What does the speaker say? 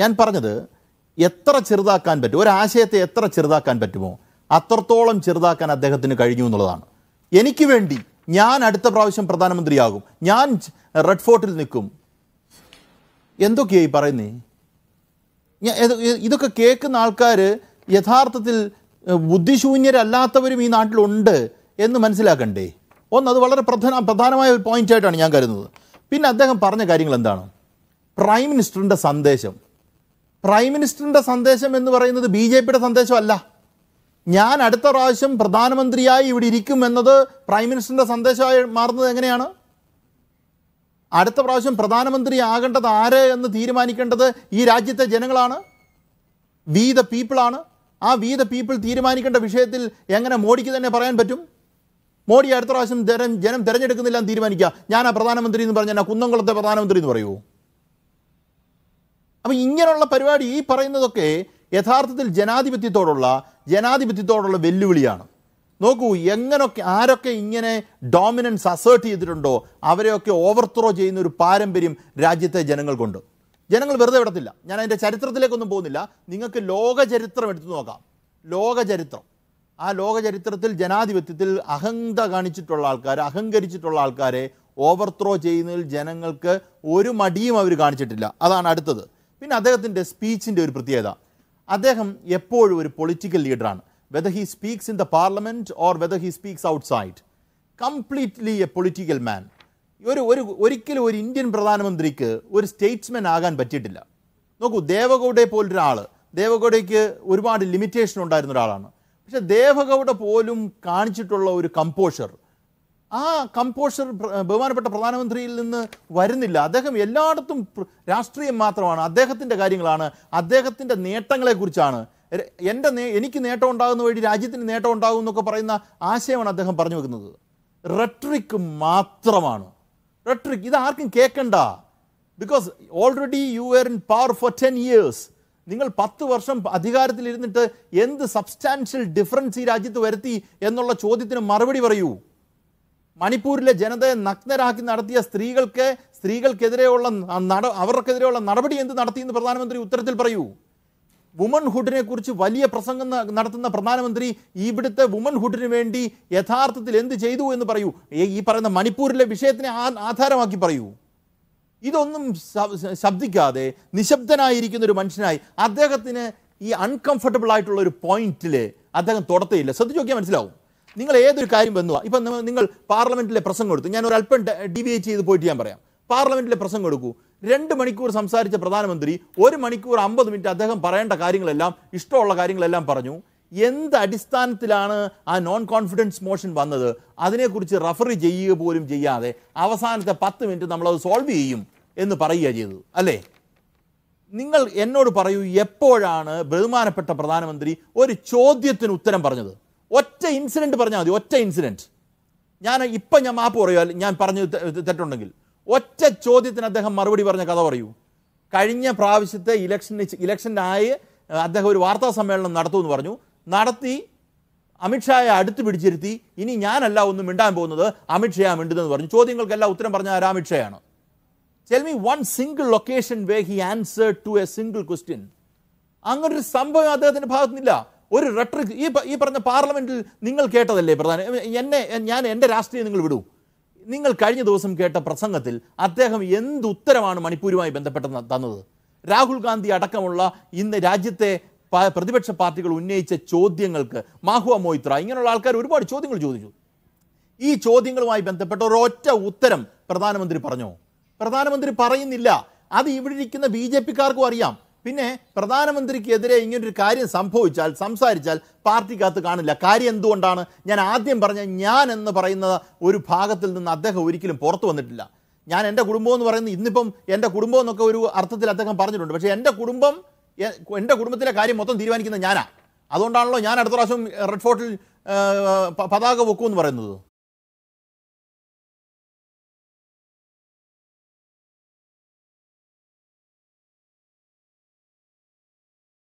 ഞാൻ പറഞ്ഞത് എത്ര ചെറുതാക്കാൻ പറ്റും ഒരാശയത്തെ എത്ര ചെറുതാക്കാൻ പറ്റുമോ അത്രത്തോളം ചെറുതാക്കാൻ അദ്ദേഹത്തിന് കഴിഞ്ഞു എന്നുള്ളതാണ് എനിക്ക് വേണ്ടി ഞാൻ അടുത്ത പ്രാവശ്യം പ്രധാനമന്ത്രിയാകും ഞാൻ റെഡ് ഫോർട്ടിൽ നിൽക്കും എന്തൊക്കെയായി പറയുന്നേ ഇതൊക്കെ കേൾക്കുന്ന ആൾക്കാർ യഥാർത്ഥത്തിൽ ബുദ്ധിശൂന്യരല്ലാത്തവരും ഈ നാട്ടിലുണ്ട് എന്ന് മനസ്സിലാക്കണ്ടേ ഒന്ന് അത് വളരെ പ്രധാന പ്രധാനമായ ഒരു ആയിട്ടാണ് ഞാൻ കരുതുന്നത് പിന്നെ അദ്ദേഹം പറഞ്ഞ കാര്യങ്ങൾ എന്താണ് പ്രൈം മിനിസ്റ്ററിൻ്റെ സന്ദേശം പ്രൈം മിനിസ്റ്ററിൻ്റെ സന്ദേശം എന്ന് പറയുന്നത് ബി ജെ പിയുടെ സന്ദേശമല്ല ഞാൻ അടുത്ത പ്രാവശ്യം പ്രധാനമന്ത്രിയായി ഇവിടെ ഇരിക്കും എന്നത് പ്രൈം മിനിസ്റ്ററിൻ്റെ സന്ദേശമായി മാറുന്നത് എങ്ങനെയാണ് അടുത്ത പ്രാവശ്യം പ്രധാനമന്ത്രി ആകേണ്ടത് ആര് എന്ന് തീരുമാനിക്കേണ്ടത് ഈ രാജ്യത്തെ ജനങ്ങളാണ് വി ദ പീപ്പിളാണ് ആ വി ദ പീപ്പിൾ തീരുമാനിക്കേണ്ട വിഷയത്തിൽ എങ്ങനെ മോഡിക്ക് തന്നെ പറയാൻ പറ്റും മോഡി അടുത്ത പ്രാവശ്യം ജനം ജനം തിരഞ്ഞെടുക്കുന്നില്ല എന്ന് തീരുമാനിക്കുക ആ പ്രധാനമന്ത്രി എന്ന് പറഞ്ഞാൽ കുന്നംകുളത്തെ പ്രധാനമന്ത്രി എന്ന് പറയുമോ അപ്പം ഇങ്ങനെയുള്ള പരിപാടി ഈ പറയുന്നതൊക്കെ യഥാർത്ഥത്തിൽ ജനാധിപത്യത്തോടുള്ള ജനാധിപത്യത്തോടുള്ള വെല്ലുവിളിയാണ് നോക്കൂ എങ്ങനൊക്കെ ആരൊക്കെ ഇങ്ങനെ ഡോമിനൻസ് അസേർട്ട് ചെയ്തിട്ടുണ്ടോ അവരെയൊക്കെ ഓവർത്രോ ചെയ്യുന്ന ഒരു പാരമ്പര്യം രാജ്യത്തെ ജനങ്ങൾക്കുണ്ട് ജനങ്ങൾ വെറുതെ വിടത്തില്ല ഞാൻ അതിൻ്റെ ചരിത്രത്തിലേക്കൊന്നും പോകുന്നില്ല നിങ്ങൾക്ക് ലോകചരിത്രം എടുത്തു നോക്കാം ലോകചരിത്രം ആ ലോകചരിത്രത്തിൽ ജനാധിപത്യത്തിൽ അഹങ്ത കാണിച്ചിട്ടുള്ള ആൾക്കാർ അഹങ്കരിച്ചിട്ടുള്ള ആൾക്കാരെ ഓവർത്രോ ചെയ്യുന്നതിൽ ജനങ്ങൾക്ക് ഒരു മടിയും അവർ കാണിച്ചിട്ടില്ല അതാണ് അടുത്തത് പിന്നെ അദ്ദേഹത്തിൻ്റെ സ്പീച്ചിൻ്റെ ഒരു പ്രത്യേകത അദ്ദേഹം എപ്പോഴും ഒരു പൊളിറ്റിക്കൽ ലീഡറാണ് whether he speaks in the parliament or whether he speaks outside completely a political man ഒരു ഒരു ഒരിക്കലും ഒരു ഇന്ത്യൻ പ്രധാനമന്ത്രിക്ക് ഒരു സ്റ്റേറ്റ്സ്മാൻ ആകാൻ പറ്റിയിട്ടില്ല നോക്കൂ ദേവഗൗഡയെ പോലൊരാൾ ദേവഗൗഡയ്ക്ക് ഒരുപാട് ലിമിറ്റേഷൻ ഉണ്ടായിരുന്ന ഒരാളാണ് പക്ഷേ ദേവഗൗഡ പോലും കാണിച്ചിട്ടുള്ള ഒരു കമ്പോഷർ ആ കമ്പോഷർ ബഹുമാനപ്പെട്ട പ്രധാനമന്ത്രിയിൽ നിന്ന് വരുന്നില്ല അദ്ദേഹം എല്ലായിടത്തും രാഷ്ട്രീയം മാത്രമാണ് അദ്ദേഹത്തിൻ്റെ കാര്യങ്ങളാണ് അദ്ദേഹത്തിൻ്റെ നേട്ടങ്ങളെക്കുറിച്ചാണ് എൻ്റെ എനിക്ക് നേട്ടം ഉണ്ടാകുന്ന വഴി രാജ്യത്തിന് നേട്ടം ഉണ്ടാകും എന്നൊക്കെ പറയുന്ന ആശയമാണ് അദ്ദേഹം പറഞ്ഞു വെക്കുന്നത് റെട്രിക് മാത്രമാണ് റെട്രിക് ഇത് ആർക്കും കേൾക്കണ്ട because already you were in power for ten years നിങ്ങൾ പത്ത് വർഷം അധികാരത്തിലിരുന്നിട്ട് എന്ത് സബ്സ്റ്റാൻഷ്യൽ ഡിഫറൻസ് ഈ രാജ്യത്ത് വരുത്തി എന്നുള്ള ചോദ്യത്തിന് മറുപടി പറയൂ മണിപ്പൂരിലെ ജനതയെ നഗ്നരാക്കി നടത്തിയ സ്ത്രീകൾക്ക് സ്ത്രീകൾക്കെതിരെയുള്ള നട അവർക്കെതിരെയുള്ള നടപടി എന്ത് നടത്തിയെന്ന് പ്രധാനമന്ത്രി ഉത്തരത്തിൽ പറയൂ വുമൺഹുഡിനെ കുറിച്ച് വലിയ പ്രസംഗം നടത്തുന്ന പ്രധാനമന്ത്രി ഇവിടുത്തെ വുമൺഹുഡിന് വേണ്ടി യഥാർത്ഥത്തിൽ എന്ത് ചെയ്തു എന്ന് പറയൂ ഈ പറയുന്ന മണിപ്പൂരിലെ വിഷയത്തിനെ ആധാരമാക്കി പറയൂ ഇതൊന്നും ശബ്ദിക്കാതെ നിശബ്ദനായിരിക്കുന്ന ഒരു മനുഷ്യനായി അദ്ദേഹത്തിന് ഈ അൺകംഫർട്ടബിൾ ആയിട്ടുള്ള ഒരു പോയിന്റിൽ അദ്ദേഹം തുടത്തയില്ല ശ്രദ്ധിച്ചു നോക്കിയാൽ മനസ്സിലാവും നിങ്ങൾ ഏതൊരു കാര്യം വന്നു ഇപ്പം നിങ്ങൾ പാർലമെൻറ്റിലെ പ്രസംഗം എടുത്തു ഞാൻ ഒരു അല്പം ഡിവിയേറ്റ് ചെയ്ത് പോയിട്ട് ഞാൻ പറയാം പാർലമെൻറ്റിലെ പ്രസംഗം എടുക്കൂ രണ്ട് മണിക്കൂർ സംസാരിച്ച പ്രധാനമന്ത്രി ഒരു മണിക്കൂർ അമ്പത് മിനിറ്റ് അദ്ദേഹം പറയേണ്ട കാര്യങ്ങളെല്ലാം ഇഷ്ടമുള്ള കാര്യങ്ങളെല്ലാം പറഞ്ഞു എന്ത് അടിസ്ഥാനത്തിലാണ് ആ നോൺ കോൺഫിഡൻസ് മോഷൻ വന്നത് അതിനെക്കുറിച്ച് റഫർ ചെയ്യുക പോലും ചെയ്യാതെ അവസാനത്തെ പത്ത് മിനിറ്റ് നമ്മളത് സോൾവ് ചെയ്യും എന്ന് പറയുക ചെയ്തത് അല്ലേ നിങ്ങൾ എന്നോട് പറയൂ എപ്പോഴാണ് ബഹുമാനപ്പെട്ട പ്രധാനമന്ത്രി ഒരു ചോദ്യത്തിന് ഉത്തരം പറഞ്ഞത് ഒറ്റ ഇൻസിഡൻറ്റ് പറഞ്ഞാൽ മതി ഒറ്റ ഇൻസിഡൻറ്റ് ഞാൻ ഇപ്പം ഞാൻ മാപ്പ് പറയുമോ ഞാൻ പറഞ്ഞു തെറ്റുണ്ടെങ്കിൽ ഒറ്റ ചോദ്യത്തിന് അദ്ദേഹം മറുപടി പറഞ്ഞ കഥ പറയൂ കഴിഞ്ഞ പ്രാവശ്യത്തെ ഇലക്ഷൻ ഇലക്ഷനായി അദ്ദേഹം ഒരു വാർത്താ സമ്മേളനം നടത്തുമെന്ന് പറഞ്ഞു നടത്തി അമിത്ഷായെ അടുത്ത് പിടിച്ചിരുത്തി ഇനി ഞാനല്ല ഒന്നും മിണ്ടാൻ പോകുന്നത് അമിത്ഷയാണ് മിണ്ടുന്നതെന്ന് പറഞ്ഞു ചോദ്യങ്ങൾക്കെല്ലാം ഉത്തരം പറഞ്ഞ ആരാ അമിത്ഷയാണ് tell me one single location where he answer to a single question അങ്ങനൊരു സംഭവം അദ്ദേഹത്തിൻ്റെ ഭാഗത്തുനിന്നില്ല ഒരു റെട്രിക് ഈ ഈ പറഞ്ഞ പാർലമെൻറ്റിൽ നിങ്ങൾ കേട്ടതല്ലേ പ്രധാന എന്നെ ഞാൻ എൻ്റെ രാഷ്ട്രീയം നിങ്ങൾ വിടൂ നിങ്ങൾ കഴിഞ്ഞ ദിവസം കേട്ട പ്രസംഗത്തിൽ അദ്ദേഹം എന്ത് ഉത്തരമാണ് മണിപ്പൂരുമായി ബന്ധപ്പെട്ട് തന്നത് രാഹുൽ ഗാന്ധി അടക്കമുള്ള ഇന്ന് രാജ്യത്തെ പ്രതിപക്ഷ പാർട്ടികൾ ഉന്നയിച്ച ചോദ്യങ്ങൾക്ക് മാഹുവ മൊയ്ത്ര ഇങ്ങനെയുള്ള ആൾക്കാർ ഒരുപാട് ചോദ്യങ്ങൾ ചോദിച്ചു ഈ ചോദ്യങ്ങളുമായി ബന്ധപ്പെട്ട ഒരൊറ്റ ഉത്തരം പ്രധാനമന്ത്രി പറഞ്ഞോ പ്രധാനമന്ത്രി പറയുന്നില്ല അത് ഇവിടെ ഇരിക്കുന്ന ബി ജെ പിക്കാർക്കും അറിയാം പിന്നെ പ്രധാനമന്ത്രിക്കെതിരെ ഇങ്ങനൊരു കാര്യം സംഭവിച്ചാൽ സംസാരിച്ചാൽ പാർട്ടിക്കകത്ത് കാണില്ല കാര്യം എന്തുകൊണ്ടാണ് ഞാൻ ആദ്യം പറഞ്ഞ ഞാൻ എന്ന് പറയുന്ന ഒരു ഭാഗത്തിൽ നിന്ന് അദ്ദേഹം ഒരിക്കലും പുറത്തു വന്നിട്ടില്ല ഞാൻ എൻ്റെ കുടുംബം എന്ന് പറയുന്നത് ഇന്നിപ്പം എൻ്റെ കുടുംബം എന്നൊക്കെ ഒരു അർത്ഥത്തിൽ അദ്ദേഹം പറഞ്ഞിട്ടുണ്ട് പക്ഷേ എൻ്റെ കുടുംബം എൻ്റെ കുടുംബത്തിലെ കാര്യം മൊത്തം തീരുമാനിക്കുന്നത് ഞാനാണ് അതുകൊണ്ടാണല്ലോ ഞാൻ അടുത്ത പ്രാവശ്യം റെഡ് ഫോർട്ടിൽ പതാക വെക്കുമെന്ന് പറയുന്നത്